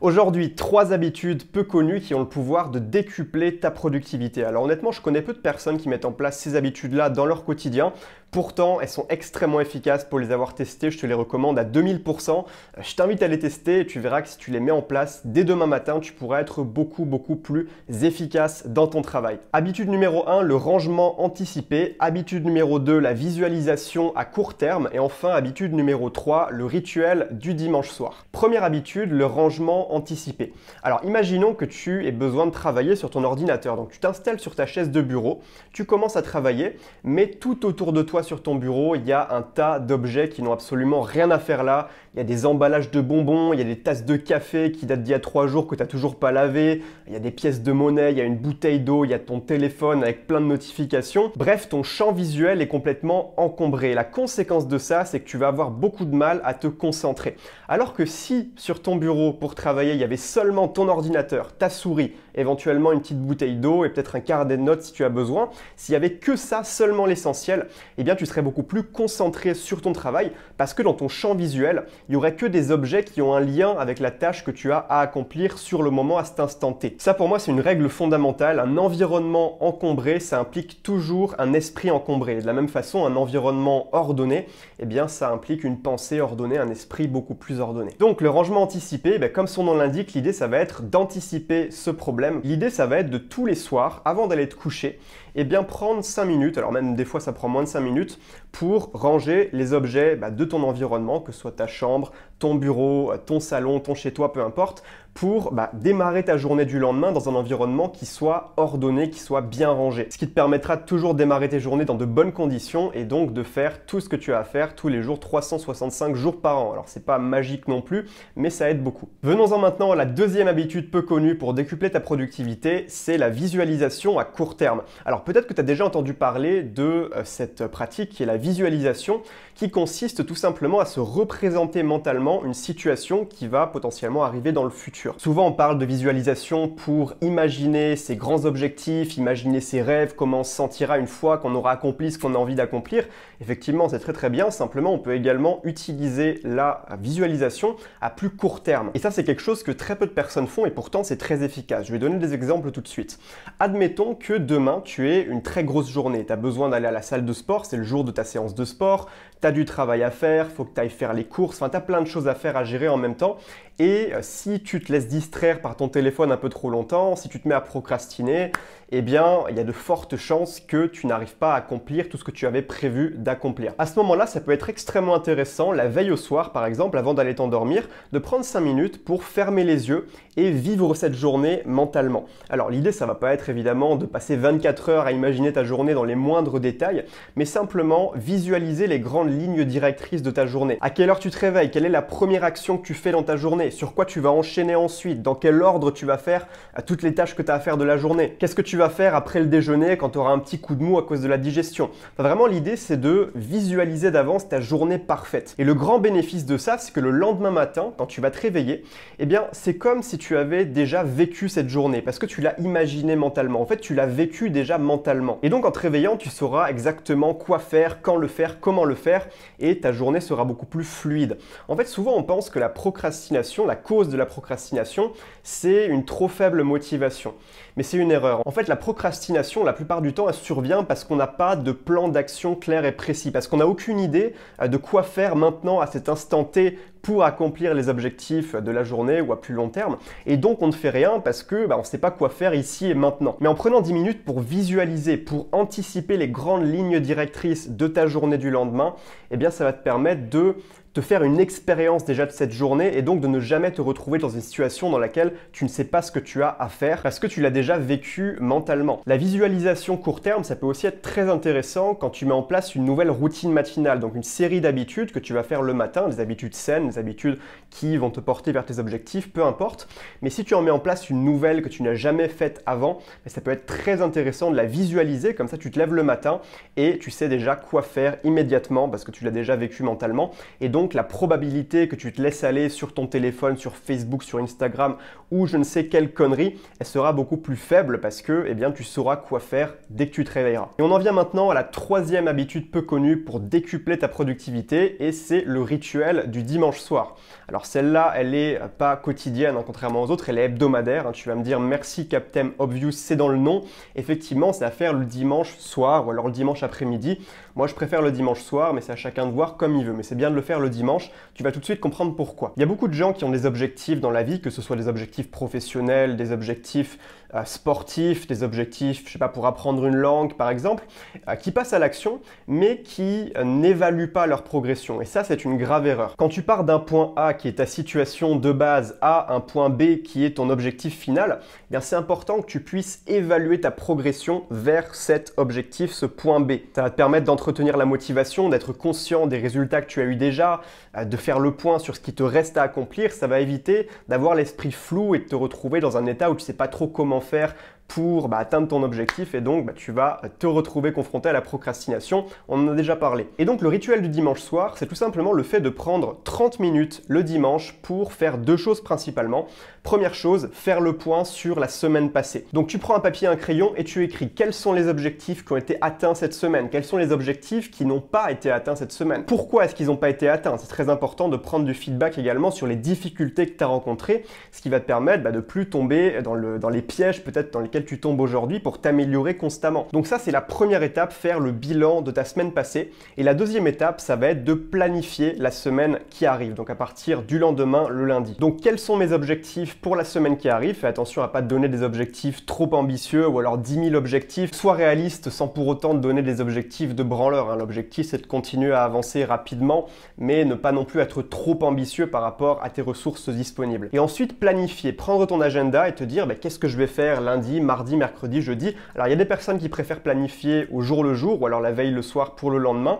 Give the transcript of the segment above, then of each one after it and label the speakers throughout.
Speaker 1: Aujourd'hui, trois habitudes peu connues qui ont le pouvoir de décupler ta productivité. Alors honnêtement, je connais peu de personnes qui mettent en place ces habitudes-là dans leur quotidien. Pourtant, elles sont extrêmement efficaces pour les avoir testées. Je te les recommande à 2000%. Euh, je t'invite à les tester et tu verras que si tu les mets en place dès demain matin, tu pourras être beaucoup, beaucoup plus efficace dans ton travail. Habitude numéro 1, le rangement anticipé. Habitude numéro 2, la visualisation à court terme. Et enfin, habitude numéro 3, le rituel du dimanche soir. Première habitude, le rangement anticipé. Alors, imaginons que tu aies besoin de travailler sur ton ordinateur. Donc, tu t'installes sur ta chaise de bureau, tu commences à travailler, mais tout autour de toi, sur ton bureau, il y a un tas d'objets qui n'ont absolument rien à faire là. Il y a des emballages de bonbons, il y a des tasses de café qui datent d'il y a trois jours que tu n'as toujours pas lavé, il y a des pièces de monnaie, il y a une bouteille d'eau, il y a ton téléphone avec plein de notifications. Bref, ton champ visuel est complètement encombré. La conséquence de ça, c'est que tu vas avoir beaucoup de mal à te concentrer. Alors que si sur ton bureau pour travailler, il y avait seulement ton ordinateur, ta souris, éventuellement une petite bouteille d'eau et peut-être un carnet de notes si tu as besoin. S'il y avait que ça, seulement l'essentiel, eh bien tu serais beaucoup plus concentré sur ton travail parce que dans ton champ visuel, il n'y aurait que des objets qui ont un lien avec la tâche que tu as à accomplir sur le moment à cet instant T. Ça pour moi, c'est une règle fondamentale. Un environnement encombré, ça implique toujours un esprit encombré. De la même façon, un environnement ordonné, eh bien ça implique une pensée ordonnée, un esprit beaucoup plus ordonné. Donc le rangement anticipé, eh comme son nom l'indique, l'idée ça va être d'anticiper ce problème L'idée, ça va être de tous les soirs, avant d'aller te coucher, et eh bien prendre 5 minutes, alors même des fois ça prend moins de 5 minutes, pour ranger les objets bah, de ton environnement, que ce soit ta chambre, ton bureau, ton salon, ton chez toi, peu importe, pour bah, démarrer ta journée du lendemain dans un environnement qui soit ordonné, qui soit bien rangé. Ce qui te permettra de toujours démarrer tes journées dans de bonnes conditions et donc de faire tout ce que tu as à faire tous les jours, 365 jours par an. Alors c'est pas magique non plus, mais ça aide beaucoup. Venons-en maintenant à la deuxième habitude peu connue pour décupler ta productivité, c'est la visualisation à court terme. Alors peut-être que tu as déjà entendu parler de euh, cette pratique qui est la visualisation, qui consiste tout simplement à se représenter mentalement une situation qui va potentiellement arriver dans le futur. Souvent on parle de visualisation pour imaginer ses grands objectifs, imaginer ses rêves, comment on se sentira une fois qu'on aura accompli ce qu'on a envie d'accomplir. Effectivement c'est très très bien, simplement on peut également utiliser la visualisation à plus court terme. Et ça c'est quelque chose que très peu de personnes font et pourtant c'est très efficace. Je vais donner des exemples tout de suite. Admettons que demain tu aies une très grosse journée, tu as besoin d'aller à la salle de sport, c'est le jour de ta séance de sport, tu as du travail à faire, faut que tu ailles faire les courses, enfin tu as plein de choses à faire, à gérer en même temps. Et euh, si tu te laisses distraire par ton téléphone un peu trop longtemps, si tu te mets à procrastiner, eh bien, il y a de fortes chances que tu n'arrives pas à accomplir tout ce que tu avais prévu d'accomplir. À ce moment-là, ça peut être extrêmement intéressant, la veille au soir par exemple, avant d'aller t'endormir, de prendre 5 minutes pour fermer les yeux et vivre cette journée mentalement. Alors l'idée, ça va pas être évidemment de passer 24 heures à imaginer ta journée dans les moindres détails, mais simplement visualiser les grandes lignes directrices de ta journée. À quelle heure tu te réveilles Quelle est la première action que tu fais dans ta journée, sur quoi tu vas enchaîner ensuite, dans quel ordre tu vas faire à toutes les tâches que tu as à faire de la journée, qu'est-ce que tu vas faire après le déjeuner quand tu auras un petit coup de mou à cause de la digestion. vraiment, l'idée, c'est de visualiser d'avance ta journée parfaite. Et le grand bénéfice de ça, c'est que le lendemain matin, quand tu vas te réveiller, eh bien, c'est comme si tu avais déjà vécu cette journée, parce que tu l'as imaginé mentalement. En fait, tu l'as vécu déjà mentalement. Et donc, en te réveillant, tu sauras exactement quoi faire, quand le faire, comment le faire, et ta journée sera beaucoup plus fluide. En fait, souvent on pense que la procrastination, la cause de la procrastination, c'est une trop faible motivation. Mais c'est une erreur. En fait, la procrastination, la plupart du temps, elle survient parce qu'on n'a pas de plan d'action clair et précis, parce qu'on n'a aucune idée euh, de quoi faire maintenant à cet instant T pour accomplir les objectifs de la journée ou à plus long terme. Et donc on ne fait rien parce que bah, on ne sait pas quoi faire ici et maintenant. Mais en prenant 10 minutes pour visualiser, pour anticiper les grandes lignes directrices de ta journée du lendemain, eh bien ça va te permettre de te faire une expérience déjà de cette journée et donc de ne jamais te retrouver dans une situation dans laquelle tu ne sais pas ce que tu as à faire parce que tu l'as déjà vécu mentalement. La visualisation court terme, ça peut aussi être très intéressant quand tu mets en place une nouvelle routine matinale, donc une série d'habitudes que tu vas faire le matin, des habitudes saines, habitudes qui vont te porter vers tes objectifs, peu importe. Mais si tu en mets en place une nouvelle que tu n'as jamais faite avant, ben, ça peut être très intéressant de la visualiser. Comme ça, tu te lèves le matin et tu sais déjà quoi faire immédiatement parce que tu l'as déjà vécu mentalement. Et donc, la probabilité que tu te laisses aller sur ton téléphone, sur Facebook, sur Instagram ou je ne sais quelle connerie, elle sera beaucoup plus faible parce que eh bien, tu sauras quoi faire dès que tu te réveilleras. Et on en vient maintenant à la troisième habitude peu connue pour décupler ta productivité et c'est le rituel du dimanche soir. Alors celle-là, elle n'est pas quotidienne, hein, contrairement aux autres, elle est hebdomadaire. Hein. Tu vas me dire merci Captain Obvious, c'est dans le nom. Effectivement, c'est à faire le dimanche soir ou alors le dimanche après-midi. Moi, je préfère le dimanche soir, mais c'est à chacun de voir comme il veut. Mais c'est bien de le faire le dimanche, tu vas tout de suite comprendre pourquoi. Il y a beaucoup de gens qui ont des objectifs dans la vie, que ce soit des objectifs professionnels, des objectifs euh, sportifs, des objectifs, je sais pas, pour apprendre une langue par exemple, euh, qui passent à l'action, mais qui euh, n'évaluent pas leur progression. Et ça, c'est une grave erreur. Quand tu pars d'un point A qui est ta situation de base à un point B qui est ton objectif final, eh bien c'est important que tu puisses évaluer ta progression vers cet objectif, ce point B. Ça va te permettre d'entretenir la motivation, d'être conscient des résultats que tu as eu déjà, euh, de faire le point sur ce qui te reste à accomplir. Ça va éviter d'avoir l'esprit flou et de te retrouver dans un état où tu sais pas trop comment faire pour bah, atteindre ton objectif et donc bah, tu vas te retrouver confronté à la procrastination, on en a déjà parlé. Et donc le rituel du dimanche soir, c'est tout simplement le fait de prendre 30 minutes le dimanche pour faire deux choses principalement. Première chose, faire le point sur la semaine passée. Donc tu prends un papier, un crayon et tu écris quels sont les objectifs qui ont été atteints cette semaine, quels sont les objectifs qui n'ont pas été atteints cette semaine. Pourquoi est-ce qu'ils n'ont pas été atteints C'est très important de prendre du feedback également sur les difficultés que tu as rencontrées, ce qui va te permettre bah, de plus tomber dans, le, dans les pièges peut-être dans lesquels tu tombes aujourd'hui pour t'améliorer constamment. Donc ça, c'est la première étape, faire le bilan de ta semaine passée. Et la deuxième étape, ça va être de planifier la semaine qui arrive, donc à partir du lendemain, le lundi. Donc quels sont mes objectifs pour la semaine qui arrive Fais attention à ne pas te donner des objectifs trop ambitieux ou alors 10 000 objectifs. Sois réaliste sans pour autant te donner des objectifs de branleur. Hein. L'objectif, c'est de continuer à avancer rapidement, mais ne pas non plus être trop ambitieux par rapport à tes ressources disponibles. Et ensuite, planifier, prendre ton agenda et te dire bah, qu'est-ce que je vais faire lundi, mardi, mercredi, jeudi. Alors il y a des personnes qui préfèrent planifier au jour le jour ou alors la veille le soir pour le lendemain.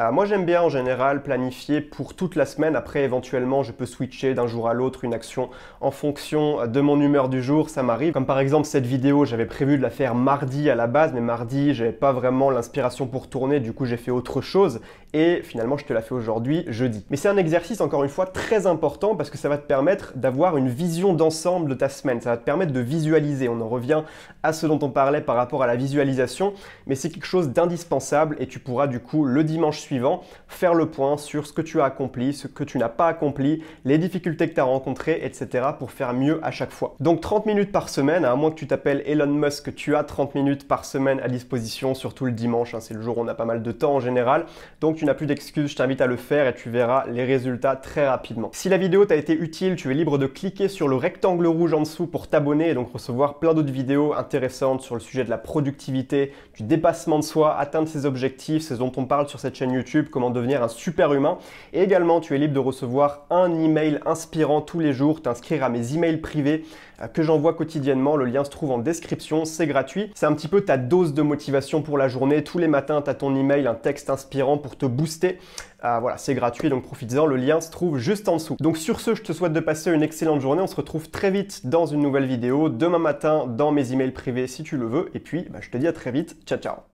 Speaker 1: Euh, moi j'aime bien en général planifier pour toute la semaine. Après éventuellement je peux switcher d'un jour à l'autre une action en fonction euh, de mon humeur du jour, ça m'arrive. Comme par exemple cette vidéo, j'avais prévu de la faire mardi à la base, mais mardi j'avais pas vraiment l'inspiration pour tourner, du coup j'ai fait autre chose et finalement je te la fais aujourd'hui jeudi. Mais c'est un exercice encore une fois très important parce que ça va te permettre d'avoir une vision d'ensemble de ta semaine, ça va te permettre de visualiser. On en revient à ce dont on parlait par rapport à la visualisation, mais c'est quelque chose d'indispensable et tu pourras du coup le dimanche suivant faire le point sur ce que tu as accompli, ce que tu n'as pas accompli, les difficultés que tu as rencontrées, etc. pour faire mieux à chaque fois. Donc 30 minutes par semaine, hein, à moins que tu t'appelles Elon Musk, tu as 30 minutes par semaine à disposition, surtout le dimanche, hein, c'est le jour où on a pas mal de temps en général, donc tu n'as plus d'excuses, je t'invite à le faire et tu verras les résultats très rapidement. Si la vidéo t'a été utile, tu es libre de cliquer sur le rectangle rouge en dessous pour t'abonner et donc recevoir plein d'autres vidéos intéressante sur le sujet de la productivité, du dépassement de soi, atteindre ses objectifs, c'est ce dont on parle sur cette chaîne YouTube, comment devenir un super humain. Et également, tu es libre de recevoir un email inspirant tous les jours, t'inscrire à mes emails privés que j'envoie quotidiennement. Le lien se trouve en description, c'est gratuit. C'est un petit peu ta dose de motivation pour la journée. Tous les matins, tu as ton email, un texte inspirant pour te booster. Ah, voilà, c'est gratuit, donc profites-en. Le lien se trouve juste en dessous. Donc sur ce, je te souhaite de passer une excellente journée. On se retrouve très vite dans une nouvelle vidéo, demain matin dans mes emails privés si tu le veux. Et puis, bah, je te dis à très vite. Ciao, ciao